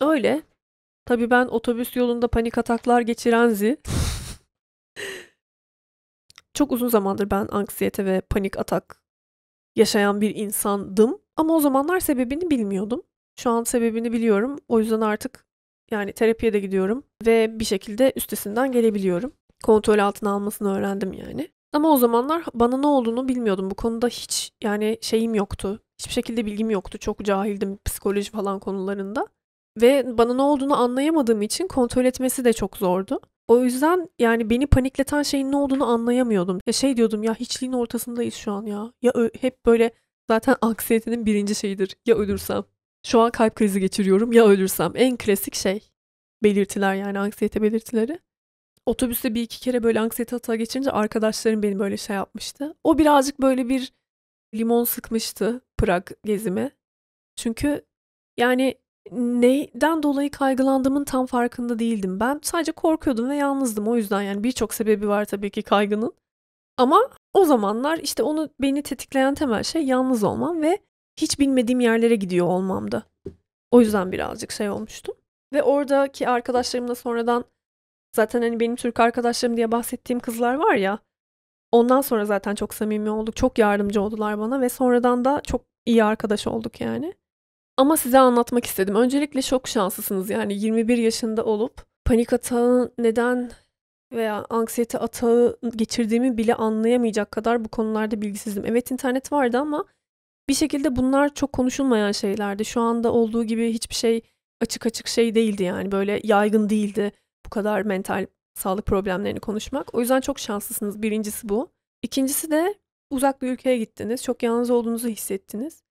Öyle. Tabii ben otobüs yolunda panik ataklar geçiren Zi. [LAUGHS] Çok uzun zamandır ben anksiyete ve panik atak yaşayan bir insandım. Ama o zamanlar sebebini bilmiyordum. Şu an sebebini biliyorum. O yüzden artık yani terapiye de gidiyorum ve bir şekilde üstesinden gelebiliyorum. Kontrol altına almasını öğrendim yani. Ama o zamanlar bana ne olduğunu bilmiyordum. Bu konuda hiç yani şeyim yoktu. Hiçbir şekilde bilgim yoktu. Çok cahildim psikoloji falan konularında. Ve bana ne olduğunu anlayamadığım için kontrol etmesi de çok zordu. O yüzden yani beni panikleten şeyin ne olduğunu anlayamıyordum. Ya şey diyordum ya hiçliğin ortasındayız şu an ya. Ya hep böyle zaten [LAUGHS] anksiyetenin birinci şeyidir. Ya ölürsem şu an kalp krizi geçiriyorum ya ölürsem. En klasik şey belirtiler yani anksiyete belirtileri. Otobüste bir iki kere böyle anksiyete atağa geçince arkadaşlarım benim böyle şey yapmıştı. O birazcık böyle bir limon sıkmıştı Prag gezime. Çünkü yani neyden dolayı kaygılandığımın tam farkında değildim. Ben sadece korkuyordum ve yalnızdım. O yüzden yani birçok sebebi var tabii ki kaygının. Ama o zamanlar işte onu beni tetikleyen temel şey yalnız olmam ve hiç bilmediğim yerlere gidiyor olmamdı. O yüzden birazcık şey olmuştum. Ve oradaki arkadaşlarımla sonradan zaten hani benim Türk arkadaşlarım diye bahsettiğim kızlar var ya. Ondan sonra zaten çok samimi olduk. Çok yardımcı oldular bana ve sonradan da çok iyi arkadaş olduk yani. Ama size anlatmak istedim. Öncelikle çok şanslısınız yani 21 yaşında olup panik atağı neden veya anksiyete atağı geçirdiğimi bile anlayamayacak kadar bu konularda bilgisizdim. Evet internet vardı ama bir şekilde bunlar çok konuşulmayan şeylerdi. Şu anda olduğu gibi hiçbir şey açık açık şey değildi yani böyle yaygın değildi bu kadar mental sağlık problemlerini konuşmak. O yüzden çok şanslısınız. Birincisi bu. İkincisi de uzak bir ülkeye gittiniz. Çok yalnız olduğunuzu hissettiniz.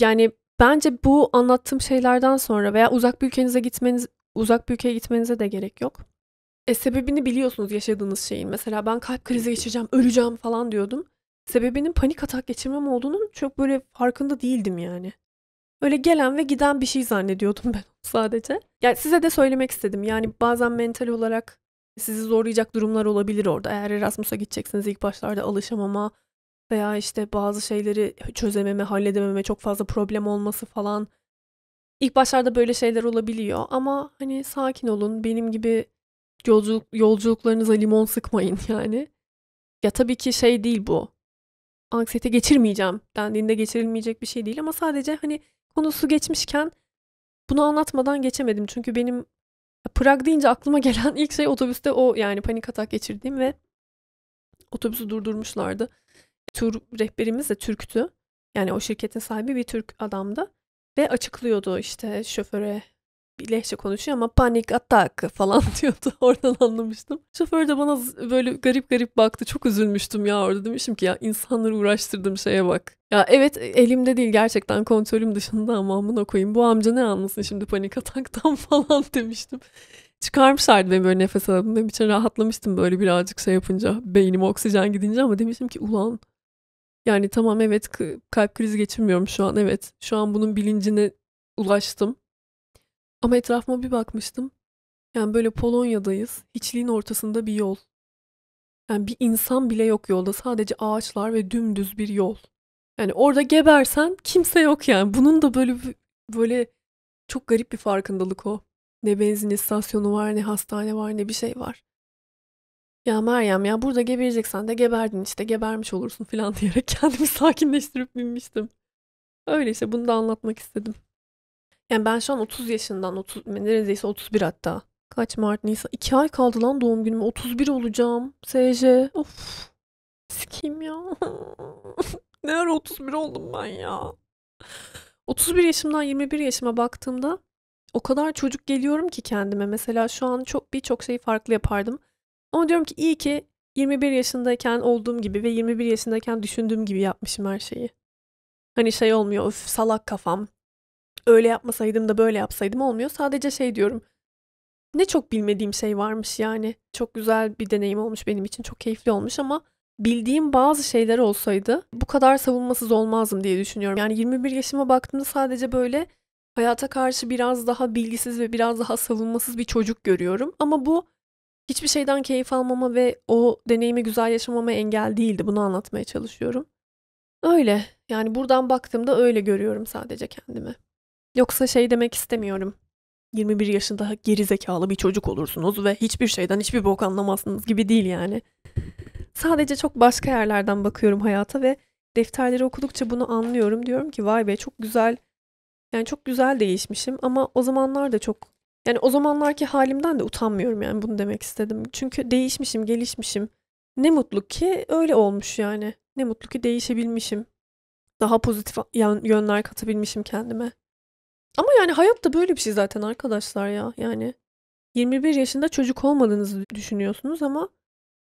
Yani bence bu anlattığım şeylerden sonra veya uzak bir ülkenize gitmeniz uzak bir ülkeye gitmenize de gerek yok. E sebebini biliyorsunuz yaşadığınız şeyin. Mesela ben kalp krizi geçireceğim, öleceğim falan diyordum sebebinin panik atak geçirmem olduğunun çok böyle farkında değildim yani. Öyle gelen ve giden bir şey zannediyordum [LAUGHS] ben sadece. Yani size de söylemek istedim. Yani bazen mental olarak sizi zorlayacak durumlar olabilir orada. Eğer Erasmus'a gideceksiniz ilk başlarda alışamama veya işte bazı şeyleri çözememe, halledememe, çok fazla problem olması falan. İlk başlarda böyle şeyler olabiliyor ama hani sakin olun. Benim gibi yolculuk, yolculuklarınıza limon sıkmayın [LAUGHS] yani. Ya tabii ki şey değil bu anksiyete geçirmeyeceğim dendiğinde geçirilmeyecek bir şey değil ama sadece hani konusu geçmişken bunu anlatmadan geçemedim. Çünkü benim Prag deyince aklıma [LAUGHS] gelen ilk şey otobüste o yani panik atak geçirdiğim ve otobüsü durdurmuşlardı. Tur rehberimiz de Türktü. Yani o şirketin sahibi bir Türk adamdı. Ve açıklıyordu işte şoföre bir lehçe konuşuyor ama panik atak falan [LAUGHS] diyordu. Oradan anlamıştım. Şoför de bana böyle garip garip baktı. Çok üzülmüştüm ya orada demiştim ki ya insanları uğraştırdım şeye bak. Ya evet e, elimde değil gerçekten kontrolüm dışında ama amına koyayım. Bu amca ne anlasın şimdi panik ataktan [LAUGHS] falan demiştim. Çıkarmışlardı beni böyle nefes alabilmem için rahatlamıştım böyle birazcık şey yapınca. beynim oksijen gidince ama demiştim ki ulan yani tamam evet kalp krizi geçirmiyorum şu an evet. Şu an bunun bilincine ulaştım ama etrafıma bir bakmıştım. Yani böyle Polonya'dayız. Hiçliğin ortasında bir yol. Yani bir insan bile yok yolda. Sadece ağaçlar ve dümdüz bir yol. Yani orada gebersen kimse yok yani. Bunun da böyle böyle çok garip bir farkındalık o. Ne benzin istasyonu var, ne hastane var, ne bir şey var. Ya Meryem ya burada gebereceksen de geberdin işte gebermiş olursun falan [LAUGHS] diyerek kendimi sakinleştirip binmiştim. Öyleyse bunu da anlatmak istedim. Yani ben şu an 30 yaşından 30 neredeyse 31 hatta. Kaç Mart Nisan? 2 ay kaldı lan doğum günüme. 31 olacağım. SJ. Of. Sikeyim ya. [LAUGHS] ne ara 31 oldum ben ya. 31 yaşımdan 21 yaşıma baktığımda o kadar çocuk geliyorum ki kendime. Mesela şu an çok birçok şeyi farklı yapardım. Ama diyorum ki iyi ki 21 yaşındayken olduğum gibi ve 21 yaşındayken düşündüğüm gibi yapmışım her şeyi. Hani şey olmuyor, öf salak kafam, öyle yapmasaydım da böyle yapsaydım olmuyor. Sadece şey diyorum. Ne çok bilmediğim şey varmış yani. Çok güzel bir deneyim olmuş benim için. Çok keyifli olmuş ama bildiğim bazı şeyler olsaydı bu kadar savunmasız olmazdım diye düşünüyorum. Yani 21 yaşıma baktığımda sadece böyle hayata karşı biraz daha bilgisiz ve biraz daha savunmasız bir çocuk görüyorum. Ama bu hiçbir şeyden keyif almama ve o deneyimi güzel yaşamama engel değildi. Bunu anlatmaya çalışıyorum. Öyle. Yani buradan baktığımda öyle görüyorum sadece kendimi. Yoksa şey demek istemiyorum. 21 yaşında geri zekalı bir çocuk olursunuz ve hiçbir şeyden hiçbir bok anlamazsınız gibi değil yani. Sadece çok başka yerlerden bakıyorum hayata ve defterleri okudukça bunu anlıyorum. Diyorum ki vay be çok güzel yani çok güzel değişmişim ama o zamanlar da çok yani o zamanlarki halimden de utanmıyorum yani bunu demek istedim. Çünkü değişmişim, gelişmişim. Ne mutlu ki öyle olmuş yani. Ne mutlu ki değişebilmişim. Daha pozitif yönler katabilmişim kendime. Ama yani hayat da böyle bir şey zaten arkadaşlar ya. Yani 21 yaşında çocuk olmadığınızı düşünüyorsunuz ama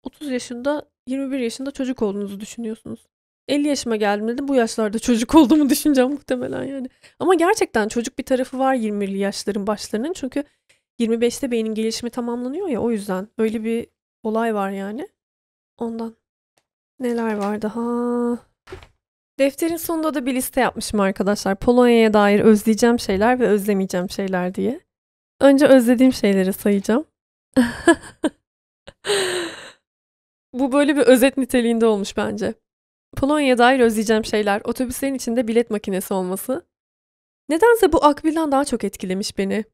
30 yaşında 21 yaşında çocuk olduğunuzu düşünüyorsunuz. 50 yaşıma geldim dedim bu yaşlarda çocuk olduğumu düşüneceğim muhtemelen yani. Ama gerçekten çocuk bir tarafı var 20'li yaşların başlarının. Çünkü 25'te beynin gelişimi tamamlanıyor ya o yüzden. böyle bir olay var yani. Ondan. Neler var daha? Defterin sonunda da bir liste yapmışım arkadaşlar. Polonya'ya dair özleyeceğim şeyler ve özlemeyeceğim şeyler diye. Önce özlediğim şeyleri sayacağım. [LAUGHS] Bu böyle bir özet niteliğinde olmuş bence. Polonya'ya dair özleyeceğim şeyler, otobüslerin içinde bilet makinesi olması. Nedense bu Akbil'den daha çok etkilemiş beni.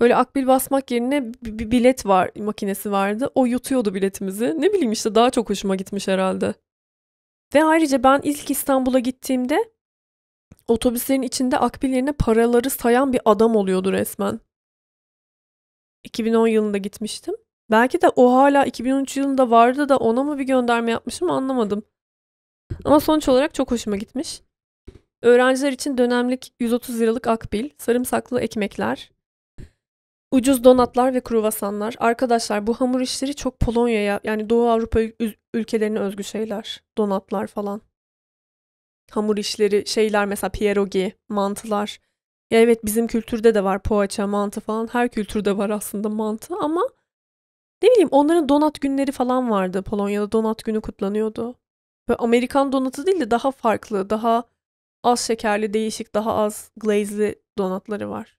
Böyle akbil basmak yerine bir bilet var makinesi vardı. O yutuyordu biletimizi. Ne bileyim işte daha çok hoşuma gitmiş herhalde. Ve ayrıca ben ilk İstanbul'a gittiğimde otobüslerin içinde akbil yerine paraları sayan bir adam oluyordu resmen. 2010 yılında gitmiştim. Belki de o hala 2013 yılında vardı da ona mı bir gönderme yapmışım anlamadım. Ama sonuç olarak çok hoşuma gitmiş. Öğrenciler için dönemlik 130 liralık akbil, sarımsaklı ekmekler, Ucuz donatlar ve kruvasanlar. Arkadaşlar bu hamur işleri çok Polonya'ya yani Doğu Avrupa ül- ülkelerine özgü şeyler. Donatlar falan. Hamur işleri şeyler mesela pierogi, mantılar. Ya evet bizim kültürde de var poğaça, mantı falan. Her kültürde var aslında mantı ama ne bileyim onların donat günleri falan vardı. Polonya'da donat günü kutlanıyordu. Ve Amerikan donatı değil de daha farklı, daha az şekerli, değişik, daha az glazeli donatları var.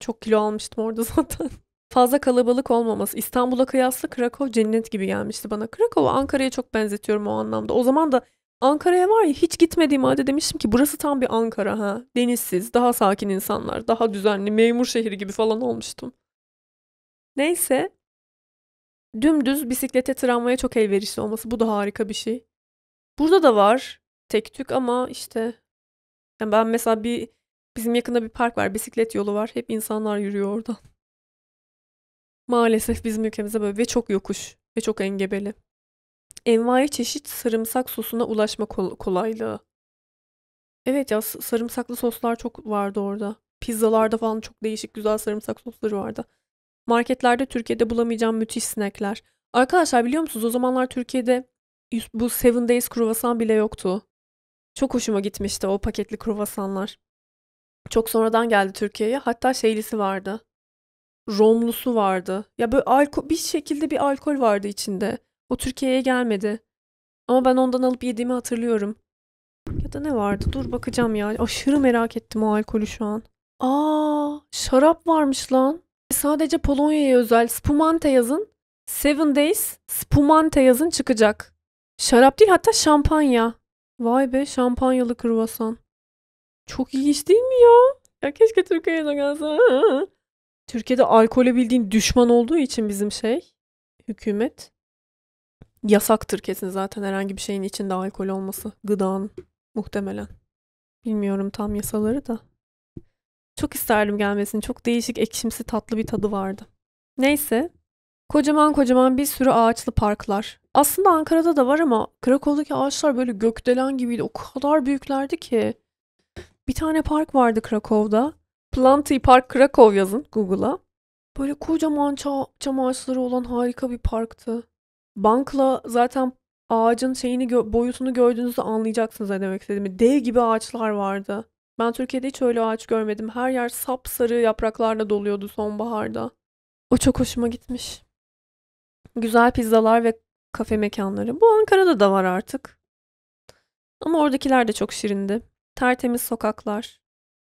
Çok kilo almıştım orada [LAUGHS] zaten. Fazla kalabalık olmaması. İstanbul'a kıyasla Krakow cennet gibi gelmişti bana. Krakow'u Ankara'ya çok benzetiyorum o anlamda. O zaman da Ankara'ya var ya hiç gitmediğim halde demiştim ki burası tam bir Ankara ha. Denizsiz, daha sakin insanlar, daha düzenli, memur şehri gibi falan olmuştum. Neyse. Dümdüz bisiklete, tramvaya çok elverişli olması. Bu da harika bir şey. Burada da var tek tük ama işte yani ben mesela bir Bizim yakında bir park var, bisiklet yolu var. Hep insanlar yürüyor orada. Maalesef bizim ülkemizde böyle ve çok yokuş ve çok engebeli. Envai çeşit sarımsak sosuna ulaşma kol- kolaylığı. Evet ya sarımsaklı soslar çok vardı orada. Pizzalarda falan çok değişik güzel sarımsak sosları vardı. Marketlerde Türkiye'de bulamayacağım müthiş snackler. Arkadaşlar biliyor musunuz o zamanlar Türkiye'de bu Seven Days kruvasan bile yoktu. Çok hoşuma gitmişti o paketli kruvasanlar. Çok sonradan geldi Türkiye'ye. Hatta şeylisi vardı. Romlusu vardı. Ya böyle alko bir şekilde bir alkol vardı içinde. O Türkiye'ye gelmedi. Ama ben ondan alıp yediğimi hatırlıyorum. Ya da ne vardı? Dur bakacağım ya. Aşırı merak ettim o alkolü şu an. Aa, şarap varmış lan. Sadece Polonya'ya özel Spumante yazın. Seven Days Spumante yazın çıkacak. Şarap değil hatta şampanya. Vay be şampanyalı kruvasan. Çok ilginç değil mi ya? Ya keşke Türkiye'ye de gelse. Türkiye'de alkole bildiğin düşman olduğu için bizim şey hükümet yasaktır kesin zaten herhangi bir şeyin içinde alkol olması. Gıdanın muhtemelen. Bilmiyorum tam yasaları da. Çok isterdim gelmesini. Çok değişik, ekşimsi, tatlı bir tadı vardı. Neyse. Kocaman kocaman bir sürü ağaçlı parklar. Aslında Ankara'da da var ama Krakow'daki ağaçlar böyle gökdelen gibiydi. O kadar büyüklerdi ki. Bir tane park vardı Krakow'da. Planty Park Krakow yazın Google'a. Böyle kocaman ça- çam ağaçları olan harika bir parktı. Bankla zaten ağacın şeyini gö- boyutunu gördüğünüzde anlayacaksınız ne demek istediğimi. Dev gibi ağaçlar vardı. Ben Türkiye'de hiç öyle ağaç görmedim. Her yer sapsarı yapraklarla doluyordu sonbaharda. O çok hoşuma gitmiş. Güzel pizzalar ve kafe mekanları. Bu Ankara'da da var artık. Ama oradakiler de çok şirindi. Tertemiz sokaklar.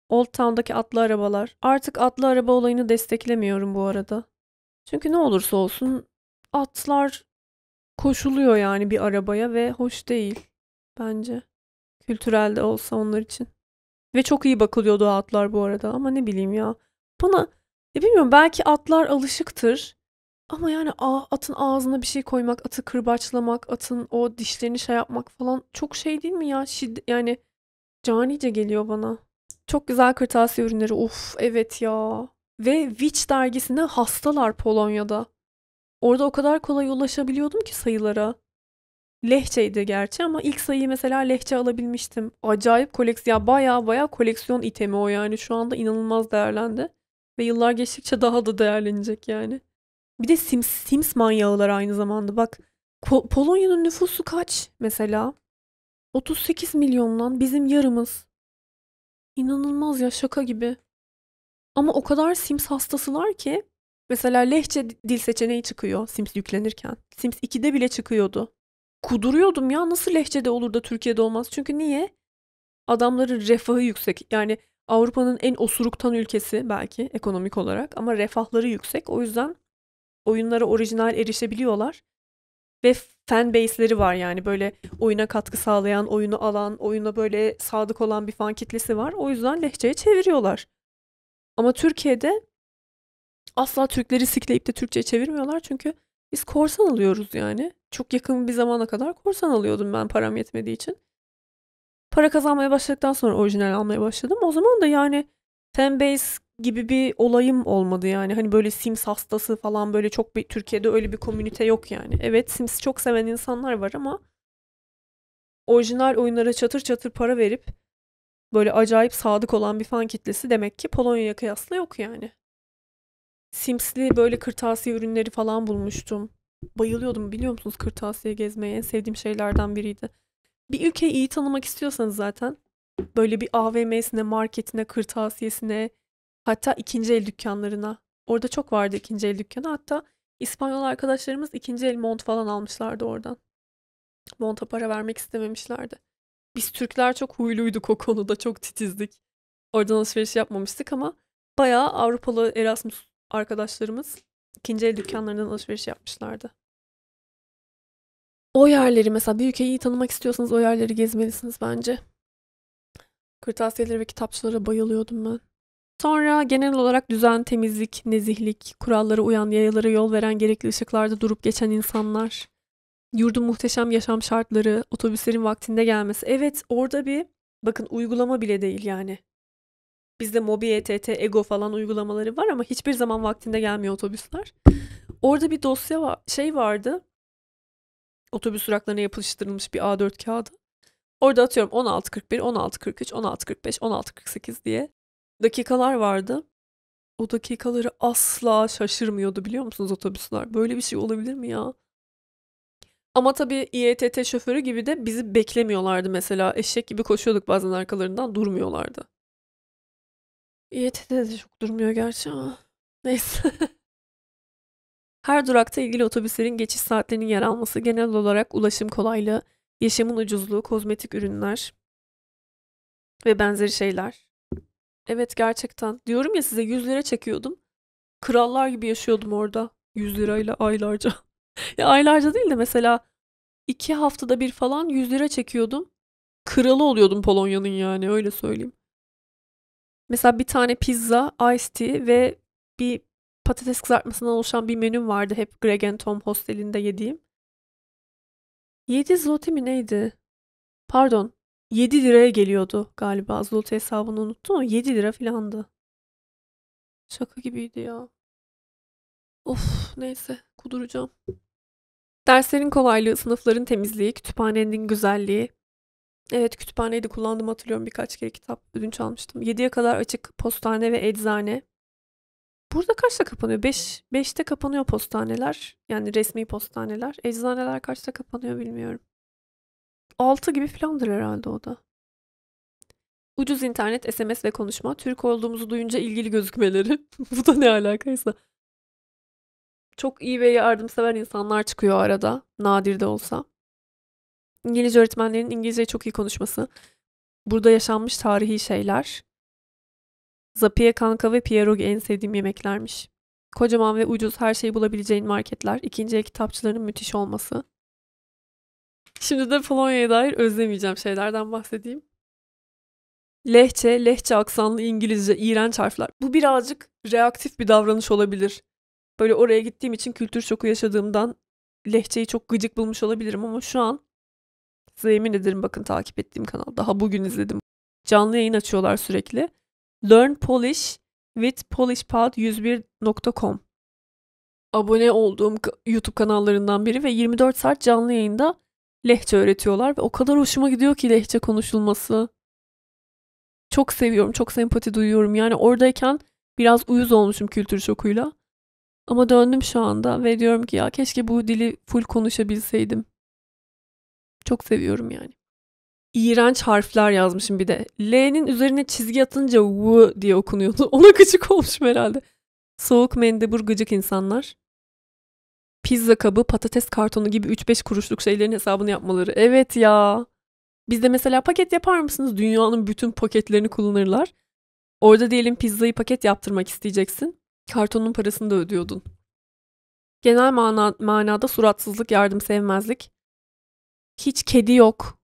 Old Town'daki atlı arabalar. Artık atlı araba olayını desteklemiyorum bu arada. Çünkü ne olursa olsun atlar koşuluyor yani bir arabaya ve hoş değil bence. Kültürel de olsa onlar için. Ve çok iyi bakılıyordu atlar bu arada ama ne bileyim ya. Bana ya bilmiyorum belki atlar alışıktır. Ama yani atın ağzına bir şey koymak, atı kırbaçlamak, atın o dişlerini şey yapmak falan çok şey değil mi ya? Şid yani canice geliyor bana. Çok güzel kırtasiye ürünleri. Uf evet ya. Ve Witch dergisine hastalar Polonya'da. Orada o kadar kolay ulaşabiliyordum ki sayılara. Lehçeydi gerçi ama ilk sayıyı mesela lehçe alabilmiştim. Acayip koleksiyon, ya baya baya koleksiyon itemi o yani. Şu anda inanılmaz değerlendi. Ve yıllar geçtikçe daha da değerlenecek yani. Bir de Sims, Sims manyağılar aynı zamanda. Bak Polonya'nın nüfusu kaç mesela? 38 milyon lan bizim yarımız. İnanılmaz ya şaka gibi. Ama o kadar Sims hastasılar ki mesela lehçe dil seçeneği çıkıyor Sims yüklenirken. Sims 2'de bile çıkıyordu. Kuduruyordum ya nasıl lehçede olur da Türkiye'de olmaz. Çünkü niye? Adamların refahı yüksek. Yani Avrupa'nın en osuruktan ülkesi belki ekonomik olarak ama refahları yüksek. O yüzden oyunlara orijinal erişebiliyorlar ve fan base'leri var yani böyle oyuna katkı sağlayan, oyunu alan, oyuna böyle sadık olan bir fan kitlesi var. O yüzden lehçeye çeviriyorlar. Ama Türkiye'de asla Türkleri sikleyip de Türkçe çevirmiyorlar çünkü biz korsan alıyoruz yani. Çok yakın bir zamana kadar korsan alıyordum ben param yetmediği için. Para kazanmaya başladıktan sonra orijinal almaya başladım. O zaman da yani fanbase gibi bir olayım olmadı yani. Hani böyle Sims hastası falan böyle çok bir Türkiye'de öyle bir komünite yok yani. Evet Sims çok seven insanlar var ama orijinal oyunlara çatır çatır para verip böyle acayip sadık olan bir fan kitlesi demek ki Polonya'ya kıyasla yok yani. Sims'li böyle kırtasiye ürünleri falan bulmuştum. Bayılıyordum biliyor musunuz kırtasiye gezmeye en sevdiğim şeylerden biriydi. Bir ülkeyi iyi tanımak istiyorsanız zaten böyle bir AVM'sine, marketine, kırtasiyesine, Hatta ikinci el dükkanlarına. Orada çok vardı ikinci el dükkanı. Hatta İspanyol arkadaşlarımız ikinci el mont falan almışlardı oradan. Monta para vermek istememişlerdi. Biz Türkler çok huyluyduk o konuda. Çok titizdik. Oradan alışveriş yapmamıştık ama bayağı Avrupalı Erasmus arkadaşlarımız ikinci el dükkanlarından alışveriş yapmışlardı. O yerleri mesela bir ülkeyi iyi tanımak istiyorsanız o yerleri gezmelisiniz bence. Kırtasiyeleri ve kitapçılara bayılıyordum ben. Sonra genel olarak düzen, temizlik, nezihlik, kurallara uyan, yayalara yol veren gerekli ışıklarda durup geçen insanlar, yurdun muhteşem yaşam şartları, otobüslerin vaktinde gelmesi. Evet orada bir bakın uygulama bile değil yani. Bizde Mobi, ETT, Ego falan uygulamaları var ama hiçbir zaman vaktinde gelmiyor otobüsler. Orada bir dosya var, şey vardı. Otobüs duraklarına yapıştırılmış bir A4 kağıdı. Orada atıyorum 16.41, 16.43, 16.45, 16.48 diye dakikalar vardı. O dakikaları asla şaşırmıyordu biliyor musunuz otobüsler? Böyle bir şey olabilir mi ya? Ama tabii İETT şoförü gibi de bizi beklemiyorlardı mesela. Eşek gibi koşuyorduk bazen arkalarından durmuyorlardı. İETT'de de çok durmuyor gerçi ama [LAUGHS] neyse. Her durakta ilgili otobüslerin geçiş saatlerinin yer alması, genel olarak ulaşım kolaylığı, yaşamın ucuzluğu, kozmetik ürünler ve benzeri şeyler Evet gerçekten. Diyorum ya size 100 lira çekiyordum. Krallar gibi yaşıyordum orada. 100 lirayla aylarca. [LAUGHS] ya aylarca değil de mesela 2 haftada bir falan 100 lira çekiyordum. Kralı oluyordum Polonya'nın yani öyle söyleyeyim. Mesela bir tane pizza, iced tea ve bir patates kızartmasından oluşan bir menüm vardı hep Greg and Tom hostelinde yediğim. 7 zloty mi neydi? Pardon 7 liraya geliyordu galiba. Zloty hesabını unuttum ama 7 lira filandı. Şaka gibiydi ya. Of neyse kuduracağım. Derslerin kolaylığı, sınıfların temizliği, kütüphanenin güzelliği. Evet kütüphaneyi de kullandım hatırlıyorum birkaç kere kitap ödünç almıştım. 7'ye kadar açık postane ve eczane. Burada kaçta kapanıyor? 5 Beş, 5'te kapanıyor postaneler. Yani resmi postaneler. Eczaneler kaçta kapanıyor bilmiyorum. 6 gibi filandır herhalde o da. Ucuz internet, SMS ve konuşma. Türk olduğumuzu duyunca ilgili gözükmeleri. [LAUGHS] Bu da ne alakaysa. Çok iyi ve yardımsever insanlar çıkıyor arada. Nadir de olsa. İngilizce öğretmenlerin İngilizce çok iyi konuşması. Burada yaşanmış tarihi şeyler. Zapiye kanka ve pierogi en sevdiğim yemeklermiş. Kocaman ve ucuz her şeyi bulabileceğin marketler. ikinci el kitapçıların müthiş olması. Şimdi de Polonya'ya dair özlemeyeceğim şeylerden bahsedeyim. Lehçe, lehçe aksanlı İngilizce, iğrenç harfler. Bu birazcık reaktif bir davranış olabilir. Böyle oraya gittiğim için kültür şoku yaşadığımdan lehçeyi çok gıcık bulmuş olabilirim ama şu an size yemin ederim bakın takip ettiğim kanal. Daha bugün izledim. Canlı yayın açıyorlar sürekli. Learn Polish with polishpod101.com Abone olduğum YouTube kanallarından biri ve 24 saat canlı yayında lehçe öğretiyorlar ve o kadar hoşuma gidiyor ki lehçe konuşulması. Çok seviyorum, çok sempati duyuyorum. Yani oradayken biraz uyuz olmuşum kültür şokuyla. Ama döndüm şu anda ve diyorum ki ya keşke bu dili full konuşabilseydim. Çok seviyorum yani. İğrenç harfler yazmışım bir de. L'nin üzerine çizgi atınca V diye okunuyordu. [LAUGHS] Ona küçük olmuşum herhalde. Soğuk mendebur gıcık insanlar pizza kabı, patates kartonu gibi 3-5 kuruşluk şeylerin hesabını yapmaları. Evet ya. Bizde mesela paket yapar mısınız? Dünyanın bütün paketlerini kullanırlar. Orada diyelim pizzayı paket yaptırmak isteyeceksin. Kartonun parasını da ödüyordun. Genel mana, manada suratsızlık, yardım sevmezlik. Hiç kedi yok.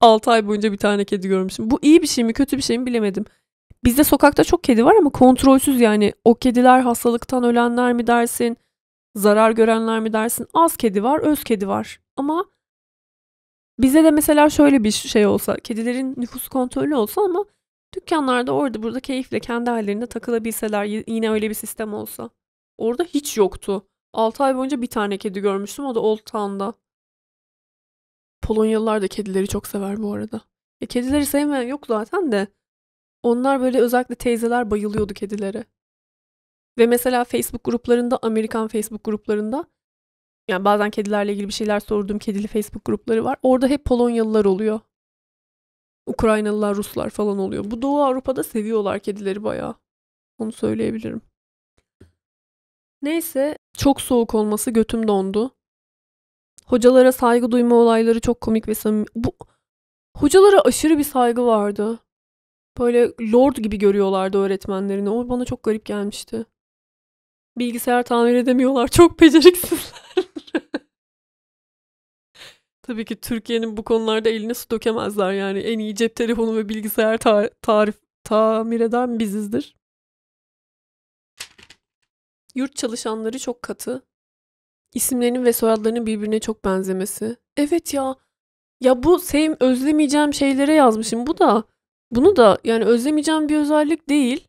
6 [LAUGHS] ay boyunca bir tane kedi görmüşüm. Bu iyi bir şey mi kötü bir şey mi bilemedim. Bizde sokakta çok kedi var ama kontrolsüz yani. O kediler hastalıktan ölenler mi dersin? zarar görenler mi dersin? Az kedi var, öz kedi var. Ama bize de mesela şöyle bir şey olsa, kedilerin nüfus kontrolü olsa ama dükkanlarda orada burada keyifle kendi hallerinde takılabilseler yine öyle bir sistem olsa. Orada hiç yoktu. 6 ay boyunca bir tane kedi görmüştüm o da Old Town'da. Polonyalılar da kedileri çok sever bu arada. E, kedileri sevmeyen yok zaten de. Onlar böyle özellikle teyzeler bayılıyordu kedilere. Ve mesela Facebook gruplarında, Amerikan Facebook gruplarında yani bazen kedilerle ilgili bir şeyler sorduğum kedili Facebook grupları var. Orada hep Polonyalılar oluyor. Ukraynalılar, Ruslar falan oluyor. Bu Doğu Avrupa'da seviyorlar kedileri bayağı. Onu söyleyebilirim. Neyse çok soğuk olması götüm dondu. Hocalara saygı duyma olayları çok komik ve samimi. Bu, hocalara aşırı bir saygı vardı. Böyle lord gibi görüyorlardı öğretmenlerini. O bana çok garip gelmişti bilgisayar tamir edemiyorlar. Çok beceriksizler. [LAUGHS] Tabii ki Türkiye'nin bu konularda eline su dökemezler. Yani en iyi cep telefonu ve bilgisayar ta- tarif tamir eden bizizdir. Yurt çalışanları çok katı. İsimlerinin ve soyadlarının birbirine çok benzemesi. Evet ya. Ya bu sevim özlemeyeceğim şeylere yazmışım. Bu da bunu da yani özlemeyeceğim bir özellik değil.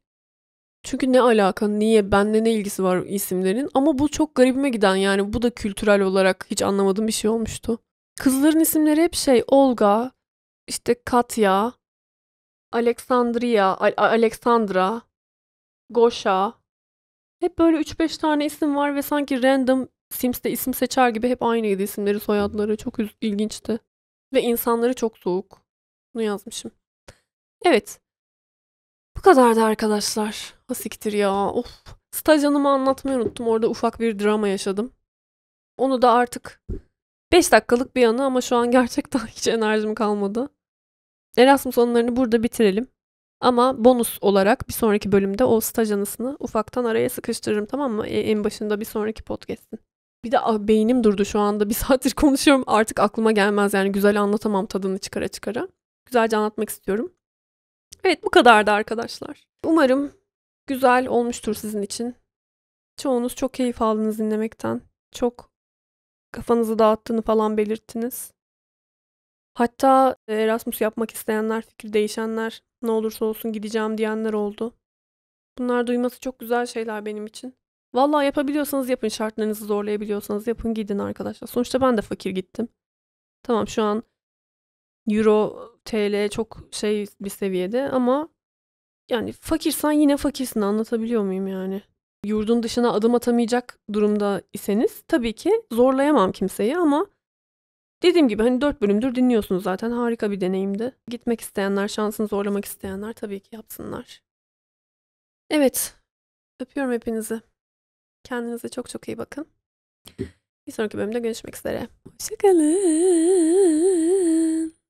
Çünkü ne alaka, niye, bende ne ilgisi var isimlerin? Ama bu çok garibime giden yani bu da kültürel olarak hiç anlamadığım bir şey olmuştu. Kızların isimleri hep şey Olga, işte Katya, Alexandria, Alexandra, Goşa. Hep böyle 3-5 tane isim var ve sanki random Sims'te isim seçer gibi hep aynıydı isimleri, soyadları. Çok ilginçti. Ve insanları çok soğuk. Bunu yazmışım. Evet. Bu kadardı arkadaşlar. Asiktir ya. Of. Staj anlatmayı unuttum. Orada ufak bir drama yaşadım. Onu da artık 5 dakikalık bir anı ama şu an [LAUGHS] gerçekten hiç enerjim kalmadı. Erasmus anılarını burada bitirelim. Ama bonus olarak bir sonraki bölümde o staj anısını ufaktan araya sıkıştırırım tamam mı? E, en başında bir sonraki podcast'in. Bir de ah, beynim durdu şu anda. Bir [LAUGHS] saattir konuşuyorum. Artık aklıma gelmez yani güzel anlatamam tadını çıkara çıkara. Güzelce anlatmak istiyorum. Evet bu kadardı arkadaşlar. Umarım güzel olmuştur sizin için. Çoğunuz çok keyif aldınız dinlemekten. Çok kafanızı dağıttığını falan belirttiniz. Hatta e, Erasmus yapmak isteyenler, fikir değişenler, ne olursa olsun gideceğim diyenler oldu. Bunlar duyması çok güzel şeyler benim için. Valla yapabiliyorsanız yapın, şartlarınızı zorlayabiliyorsanız yapın gidin arkadaşlar. Sonuçta ben de fakir gittim. Tamam şu an Euro, TL çok şey bir seviyede ama yani fakirsen yine fakirsin anlatabiliyor muyum yani? Yurdun dışına adım atamayacak durumda iseniz tabii ki zorlayamam kimseyi ama dediğim gibi hani dört bölümdür dinliyorsunuz zaten harika bir deneyimdi. Gitmek isteyenler, şansını zorlamak isteyenler tabii ki yapsınlar. Evet, öpüyorum hepinizi. Kendinize çok çok iyi bakın. Bir sonraki bölümde görüşmek üzere. Hoşçakalın.